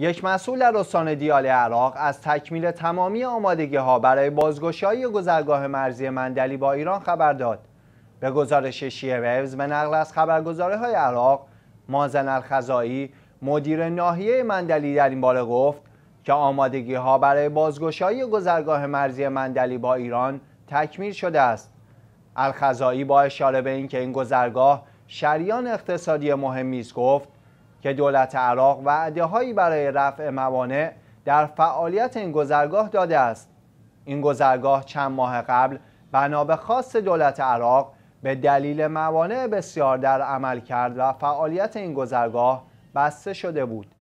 یک مسئول در استان دیال عراق از تکمیل تمامی آمادگی ها برای بازگشایی گذرگاه مرزی مندلی با ایران خبر داد. به گزارش ویوز به نقل از خبرگزاره های عراق مازن الخزایی مدیر ناحیه مندلی در این باره گفت که آمادگی ها برای بازگشایی گذرگاه مرزی مندلی با ایران تکمیل شده است. الخزایی با اشاره به اینکه این گذرگاه شریان اقتصادی مهمی است گفت که دولت عراق هایی برای رفع موانع در فعالیت این گذرگاه داده است این گذرگاه چند ماه قبل بنا به خاص دولت عراق به دلیل موانع بسیار در عمل کرد و فعالیت این گذرگاه بسته شده بود